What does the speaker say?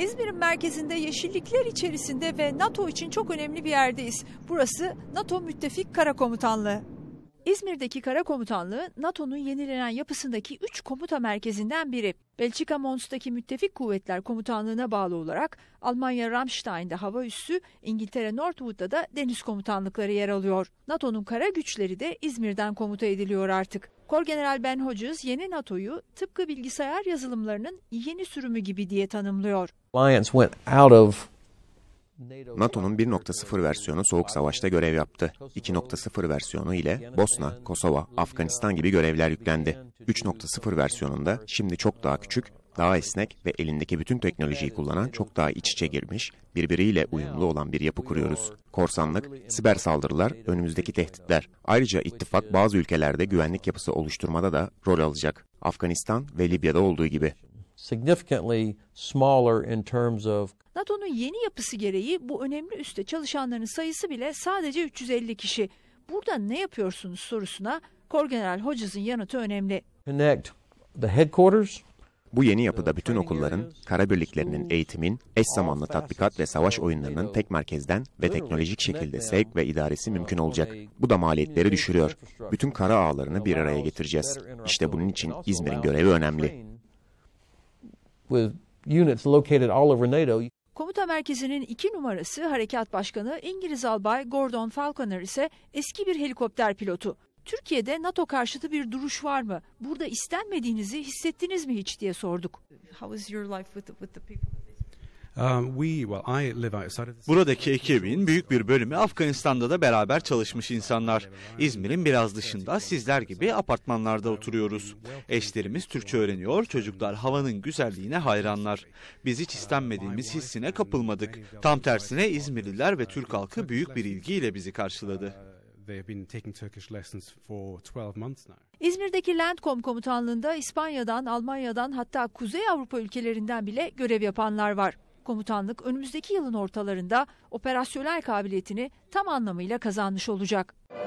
İzmir'in merkezinde yeşillikler içerisinde ve NATO için çok önemli bir yerdeyiz. Burası NATO Müttefik Kara Komutanlığı. İzmir'deki Kara Komutanlığı NATO'nun yenilenen yapısındaki 3 komuta merkezinden biri. Belçika Mons'taki Müttefik Kuvvetler Komutanlığı'na bağlı olarak Almanya Ramstein'de hava üssü, İngiltere Northwood'da da deniz komutanlıkları yer alıyor. NATO'nun kara güçleri de İzmir'den komuta ediliyor artık. Kor General Ben Hodges yeni NATO'yu tıpkı bilgisayar yazılımlarının yeni sürümü gibi diye tanımlıyor. NATO'nun 1.0 versiyonu Soğuk Savaş'ta görev yaptı. 2.0 versiyonu ile Bosna, Kosova, Afganistan gibi görevler yüklendi. 3.0 versiyonunda şimdi çok daha küçük daha esnek ve elindeki bütün teknolojiyi kullanan çok daha iç içe girmiş, birbiriyle uyumlu olan bir yapı kuruyoruz. Korsanlık, siber saldırılar, önümüzdeki tehditler. Ayrıca ittifak bazı ülkelerde güvenlik yapısı oluşturmada da rol alacak. Afganistan ve Libya'da olduğu gibi. NATO'nun yeni yapısı gereği bu önemli üste çalışanların sayısı bile sadece 350 kişi. Burada ne yapıyorsunuz sorusuna Kor General Hodges'in yanıtı önemli. Connect the headquarters bu yeni yapıda bütün okulların, kara birliklerinin eğitimin, eş zamanlı tatbikat ve savaş oyunlarının tek merkezden ve teknolojik şekilde sevk ve idaresi mümkün olacak. Bu da maliyetleri düşürüyor. Bütün kara ağlarını bir araya getireceğiz. İşte bunun için İzmir'in görevi önemli. Komuta merkezinin iki numarası harekat başkanı İngiliz albay Gordon Falconer ise eski bir helikopter pilotu. Türkiye'de NATO karşıtı bir duruş var mı? Burada istenmediğinizi hissettiniz mi hiç diye sorduk. How is your life with the, with the people? Um, Buradaki ekibin büyük bir bölümü Afganistan'da da beraber çalışmış insanlar. İzmir'in biraz dışında sizler gibi apartmanlarda oturuyoruz. Eşlerimiz Türkçe öğreniyor, çocuklar havanın güzelliğine hayranlar. Biz hiç istenmediğimiz hissine kapılmadık. Tam tersine İzmirliler ve Türk halkı büyük bir ilgiyle bizi karşıladı. They been taking Turkish lessons for 12 months now. İzmir'deki Landcom komutanlığında İspanya'dan, Almanya'dan hatta Kuzey Avrupa ülkelerinden bile görev yapanlar var. Komutanlık önümüzdeki yılın ortalarında operasyonel kabiliyetini tam anlamıyla kazanmış olacak.